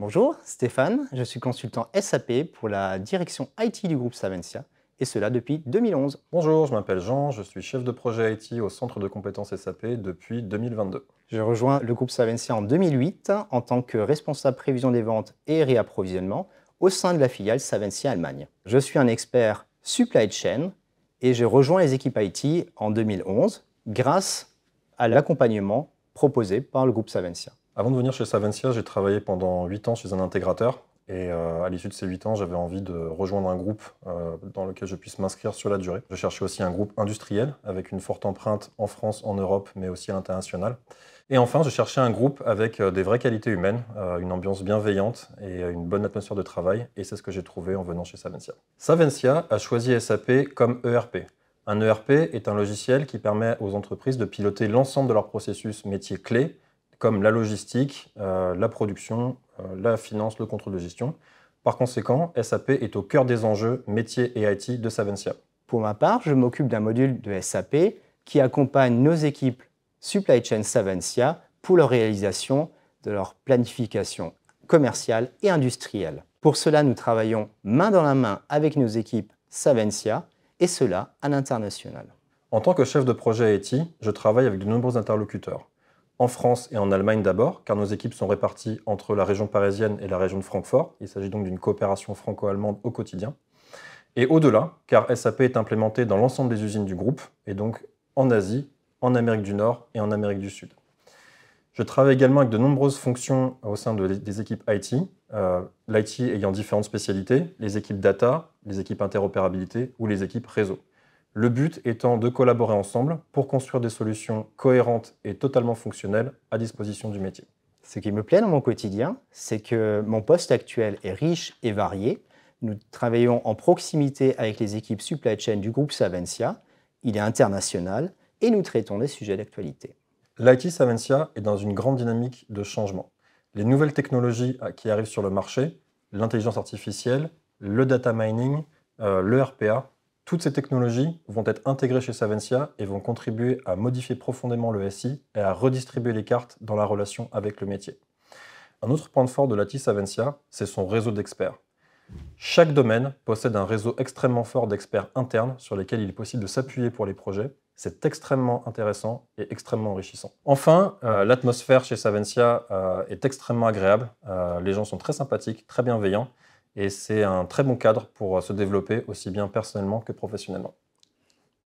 Bonjour, Stéphane, je suis consultant SAP pour la direction IT du groupe Savencia, et cela depuis 2011. Bonjour, je m'appelle Jean, je suis chef de projet IT au centre de compétences SAP depuis 2022. J'ai rejoint le groupe Savencia en 2008 en tant que responsable prévision des ventes et réapprovisionnement au sein de la filiale Savencia Allemagne. Je suis un expert supply chain et j'ai rejoint les équipes IT en 2011 grâce à l'accompagnement proposé par le groupe Savencia. Avant de venir chez Savencia, j'ai travaillé pendant 8 ans chez un intégrateur. Et euh, à l'issue de ces 8 ans, j'avais envie de rejoindre un groupe euh, dans lequel je puisse m'inscrire sur la durée. Je cherchais aussi un groupe industriel avec une forte empreinte en France, en Europe, mais aussi à l'international. Et enfin, je cherchais un groupe avec euh, des vraies qualités humaines, une ambiance bienveillante et une bonne atmosphère de travail. Et c'est ce que j'ai trouvé en venant chez Savencia. Savencia a choisi SAP comme ERP. Un ERP est un logiciel qui permet aux entreprises de piloter l'ensemble de leurs processus métiers clés comme la logistique, euh, la production, euh, la finance, le contrôle de gestion. Par conséquent, SAP est au cœur des enjeux métier et IT de Savencia. Pour ma part, je m'occupe d'un module de SAP qui accompagne nos équipes Supply Chain Savencia pour leur réalisation de leur planification commerciale et industrielle. Pour cela, nous travaillons main dans la main avec nos équipes Savencia et cela à l'international. En tant que chef de projet IT, je travaille avec de nombreux interlocuteurs en France et en Allemagne d'abord, car nos équipes sont réparties entre la région parisienne et la région de Francfort. Il s'agit donc d'une coopération franco-allemande au quotidien. Et au-delà, car SAP est implémenté dans l'ensemble des usines du groupe, et donc en Asie, en Amérique du Nord et en Amérique du Sud. Je travaille également avec de nombreuses fonctions au sein des équipes IT, euh, l'IT ayant différentes spécialités, les équipes data, les équipes interopérabilité ou les équipes réseau le but étant de collaborer ensemble pour construire des solutions cohérentes et totalement fonctionnelles à disposition du métier. Ce qui me plaît dans mon quotidien, c'est que mon poste actuel est riche et varié. Nous travaillons en proximité avec les équipes supply chain du groupe Savencia. Il est international et nous traitons des sujets d'actualité. L'IT Savencia est dans une grande dynamique de changement. Les nouvelles technologies euh, qui arrivent sur le marché, l'intelligence artificielle, le data mining, euh, le RPA, toutes ces technologies vont être intégrées chez Savencia et vont contribuer à modifier profondément le SI et à redistribuer les cartes dans la relation avec le métier. Un autre point fort de l'ATI Savencia, c'est son réseau d'experts. Chaque domaine possède un réseau extrêmement fort d'experts internes sur lesquels il est possible de s'appuyer pour les projets. C'est extrêmement intéressant et extrêmement enrichissant. Enfin, euh, l'atmosphère chez Savencia euh, est extrêmement agréable. Euh, les gens sont très sympathiques, très bienveillants. Et c'est un très bon cadre pour euh, se développer aussi bien personnellement que professionnellement.